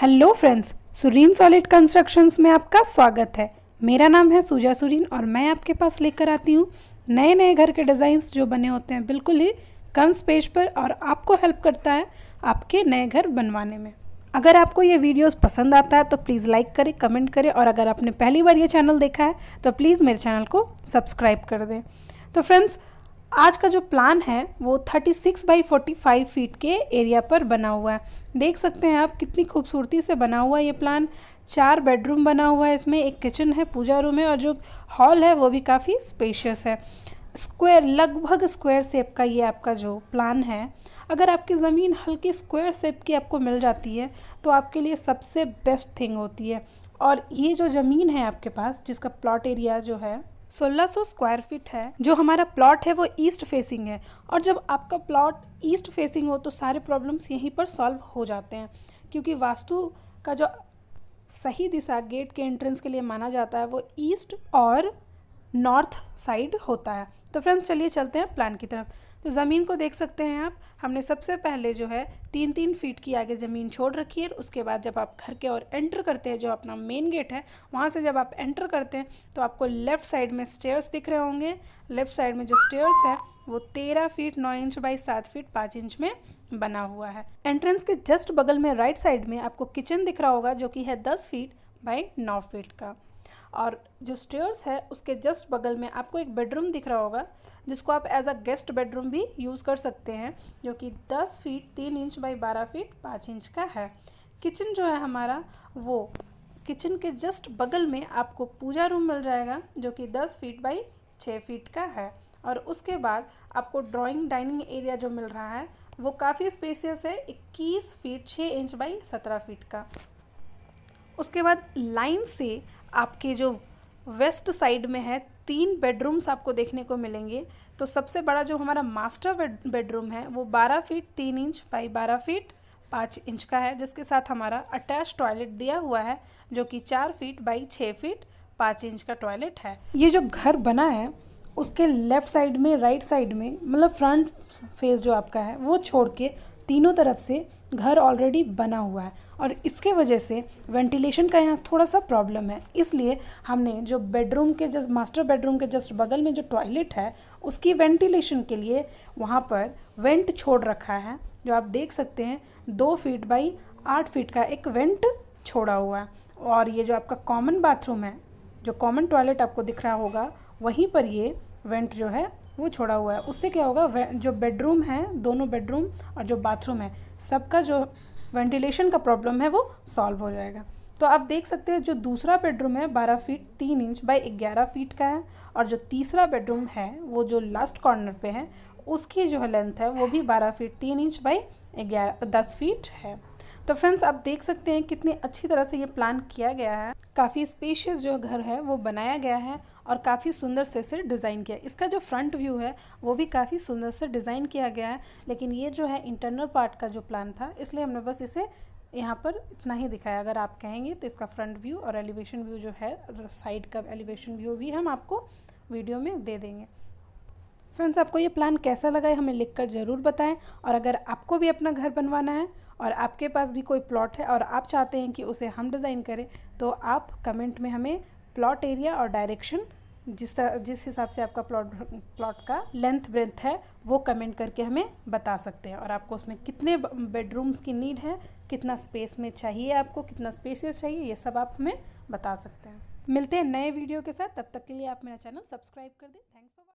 hello friends Surin Solid Constructions में आपका स्वागत है मेरा नाम है सूजा सुरीन और मैं आपके पास लेकर आती हूँ नए नए घर के डिज़ाइंस जो बने होते हैं बिल्कुल ही कम स्पेस पर और आपको हेल्प करता है आपके नए घर बनवाने में अगर आपको ये वीडियोस पसंद आता है तो प्लीज़ लाइक करें कमेंट करें और अगर आपने पहली बार ये चैनल देखा है तो प्लीज़ मेरे चैनल को सब्सक्राइब कर दें तो फ्रेंड्स आज का जो प्लान है वो 36 बाई फोर्टी फीट के एरिया पर बना हुआ है देख सकते हैं आप कितनी खूबसूरती से बना हुआ ये प्लान चार बेडरूम बना हुआ है इसमें एक किचन है पूजा रूम है और जो हॉल है वो भी काफ़ी स्पेशियस है स्क्वायर लगभग स्क्वायर सेप का ये आपका जो प्लान है अगर आपकी ज़मीन हल्की स्क्वायर सेप की आपको मिल जाती है तो आपके लिए सबसे बेस्ट थिंग होती है और ये जो ज़मीन है आपके पास जिसका प्लॉट एरिया जो है 1600 स्क्वायर फीट है जो हमारा प्लॉट है वो ईस्ट फेसिंग है और जब आपका प्लॉट ईस्ट फेसिंग हो तो सारे प्रॉब्लम्स यहीं पर सॉल्व हो जाते हैं क्योंकि वास्तु का जो सही दिशा गेट के एंट्रेंस के लिए माना जाता है वो ईस्ट और नॉर्थ साइड होता है तो फ्रेंड्स चलिए चलते हैं प्लान की तरफ तो ज़मीन को देख सकते हैं आप हमने सबसे पहले जो है तीन तीन फीट की आगे ज़मीन छोड़ रखी है उसके बाद जब आप घर के और एंटर करते हैं जो अपना मेन गेट है वहाँ से जब आप एंटर करते हैं तो आपको लेफ़्ट साइड में स्टेयर्स दिख रहे होंगे लेफ़्ट साइड में जो स्टेयर्स है वो तेरह फीट नौ इंच बाई सात फीट पाँच इंच में बना हुआ है एंट्रेंस के जस्ट बगल में राइट साइड में आपको किचन दिख रहा होगा जो कि है दस फीट बाई नौ फीट का और जो स्टेयर्स है उसके जस्ट बगल में आपको एक बेडरूम दिख रहा होगा जिसको आप एज अ गेस्ट बेडरूम भी यूज़ कर सकते हैं जो कि 10 feet 3 inch by 12 feet 5 inch का है किचन जो है हमारा वो किचन के जस्ट बगल में आपको पूजा रूम मिल जाएगा जो कि 10 फीट बाई 6 फीट का है और उसके बाद आपको ड्राइंग डाइनिंग एरिया जो मिल रहा है वो काफ़ी स्पेसियस है इक्कीस फीट छः इंच बाई सत्रह फीट का उसके बाद लाइन से आपके जो वेस्ट साइड में है तीन बेडरूम्स आपको देखने को मिलेंगे तो सबसे बड़ा जो हमारा मास्टर बेडरूम है वो 12 feet 3 inch by 12 feet 5 inch का है जिसके साथ हमारा अटैच टॉयलेट दिया हुआ है जो कि 4 फीट बाई 6 फीट 5 इंच का टॉयलेट है ये जो घर बना है उसके लेफ़्ट साइड में राइट साइड में मतलब फ्रंट फेस जो आपका है वो छोड़ के तीनों तरफ से घर ऑलरेडी बना हुआ है और इसके वजह से वेंटिलेशन का यहाँ थोड़ा सा प्रॉब्लम है इसलिए हमने जो बेडरूम के जस्ट मास्टर बेडरूम के जस्ट बगल में जो टॉयलेट है उसकी वेंटिलेशन के लिए वहाँ पर वेंट छोड़ रखा है जो आप देख सकते हैं दो फीट बाई आठ फीट का एक वेंट छोड़ा हुआ है और ये जो आपका कॉमन बाथरूम है जो कॉमन टॉयलेट आपको दिख रहा होगा वहीं पर ये वेंट जो है वो छोड़ा हुआ है उससे क्या होगा जो बेडरूम है दोनों बेडरूम और जो बाथरूम है सबका जो वेंटिलेशन का प्रॉब्लम है वो सॉल्व हो जाएगा तो आप देख सकते हैं जो दूसरा बेडरूम है बारह फीट तीन इंच बाई ग्यारह फीट का है और जो तीसरा बेडरूम है वो जो लास्ट कॉर्नर पे है उसकी जो है लेंथ है वो भी बारह फीट तीन इंच बाई ग्यारह दस फीट है तो फ्रेंड्स आप देख सकते हैं कितनी अच्छी तरह से ये प्लान किया गया है काफ़ी स्पेशियस जो घर है वो बनाया गया है और काफ़ी सुंदर से इसे डिज़ाइन किया इसका जो फ्रंट व्यू है वो भी काफ़ी सुंदर से डिज़ाइन किया गया है लेकिन ये जो है इंटरनल पार्ट का जो प्लान था इसलिए हमने बस इसे यहाँ पर इतना ही दिखाया अगर आप कहेंगे तो इसका फ्रंट व्यू और एलिवेशन व्यू जो है साइड का एलिवेशन व्यू भी हम आपको वीडियो में दे देंगे फ्रेंड्स आपको ये प्लान कैसा लगा है हमें लिखकर ज़रूर बताएं और अगर आपको भी अपना घर बनवाना है और आपके पास भी कोई प्लॉट है और आप चाहते हैं कि उसे हम डिज़ाइन करें तो आप कमेंट में हमें प्लॉट एरिया और डायरेक्शन जिस जिस हिसाब से आपका प्लॉट प्लॉट का लेंथ ब्रेंथ है वो कमेंट करके हमें बता सकते हैं और आपको उसमें कितने बेडरूम्स की नीड है कितना स्पेस में चाहिए आपको कितना स्पेस चाहिए ये सब आप हमें बता सकते हैं मिलते हैं नए वीडियो के साथ तब तक के लिए आप मेरा चैनल सब्सक्राइब कर दें